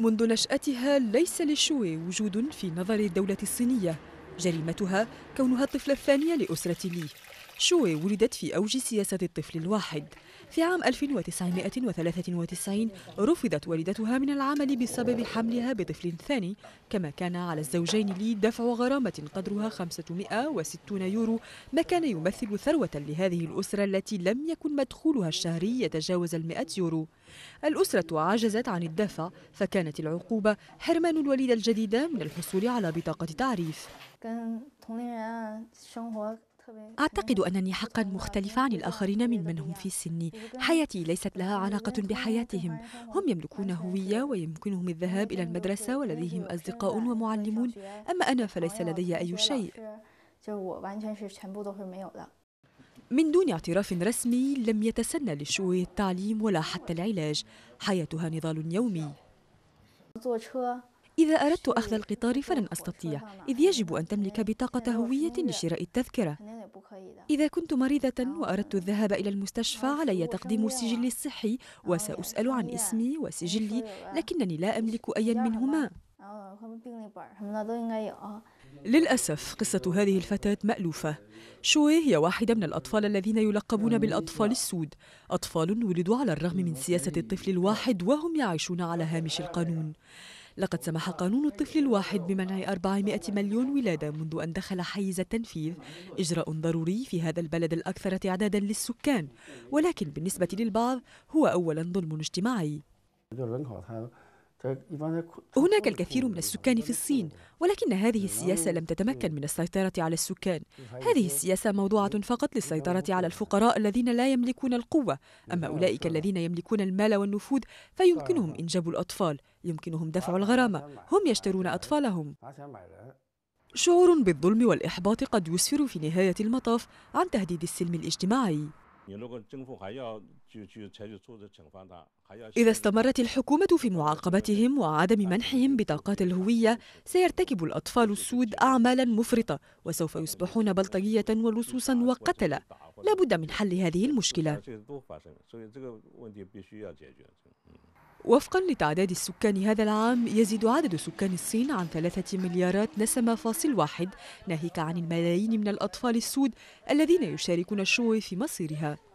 منذ نشأتها ليس للشوي وجود في نظر الدولة الصينية جريمتها كونها الطفلة الثانية لأسرة لي شوي ولدت في أوج سياسة الطفل الواحد في عام 1993 رفضت والدتها من العمل بسبب حملها بطفل ثاني كما كان على الزوجين لي دفع غرامة قدرها 560 يورو ما كان يمثل ثروة لهذه الأسرة التي لم يكن مدخولها الشهري يتجاوز المئة يورو الأسرة عجزت عن الدفع فكانت العقوبة حرمان الوليدة الجديدة من الحصول على بطاقة تعريف أعتقد أنني حقا مختلفة عن الآخرين ممن هم في سني حياتي ليست لها علاقة بحياتهم هم يملكون هوية ويمكنهم الذهاب إلى المدرسة ولديهم أصدقاء ومعلمون أما أنا فليس لدي أي شيء من دون اعتراف رسمي لم يتسنى للشوي التعليم ولا حتى العلاج حياتها نضال يومي إذا أردت أخذ القطار فلن أستطيع إذ يجب أن تملك بطاقة هوية لشراء التذكرة إذا كنت مريضة وأردت الذهاب إلى المستشفى علي تقديم سجلي الصحي وسأسأل عن اسمي وسجلي لكنني لا أملك أيا منهما للأسف قصة هذه الفتاة مألوفة شوي هي واحدة من الأطفال الذين يلقبون بالأطفال السود أطفال ولدوا على الرغم من سياسة الطفل الواحد وهم يعيشون على هامش القانون لقد سمح قانون الطفل الواحد بمنع 400 مليون ولادة منذ أن دخل حيز التنفيذ إجراء ضروري في هذا البلد الأكثر تعدادا للسكان ولكن بالنسبة للبعض هو أولا ظلم اجتماعي هناك الكثير من السكان في الصين ولكن هذه السياسة لم تتمكن من السيطرة على السكان هذه السياسة موضوعة فقط للسيطرة على الفقراء الذين لا يملكون القوة أما أولئك الذين يملكون المال والنفوذ فيمكنهم طيب. إنجاب الأطفال يمكنهم دفع طيب. الغرامة طيب. هم يشترون أطفالهم شعور بالظلم والإحباط قد يسفر في نهاية المطاف عن تهديد السلم الاجتماعي إذا استمرت الحكومة في معاقبتهم وعدم منحهم بطاقات الهوية سيرتكب الأطفال السود أعمالا مفرطة وسوف يصبحون بلطجية ولصوصا وقتلة لا بد من حل هذه المشكلة وفقا لتعداد السكان هذا العام يزيد عدد سكان الصين عن ثلاثة مليارات نسمة فاصل واحد ناهيك عن الملايين من الأطفال السود الذين يشاركون الشوي في مصيرها